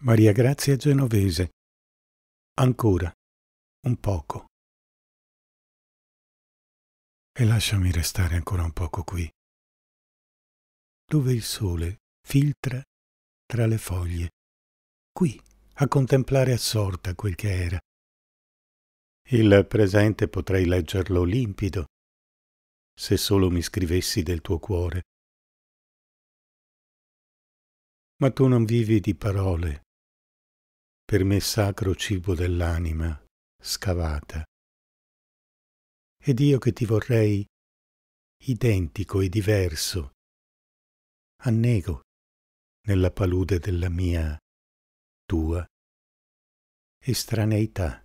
Maria Grazia Genovese. Ancora un poco. E lasciami restare ancora un poco qui, dove il sole filtra tra le foglie, qui a contemplare assorta quel che era. Il presente potrei leggerlo limpido, se solo mi scrivessi del tuo cuore. Ma tu non vivi di parole, per me sacro cibo dell'anima scavata. Ed io che ti vorrei identico e diverso, annego nella palude della mia, tua estraneità.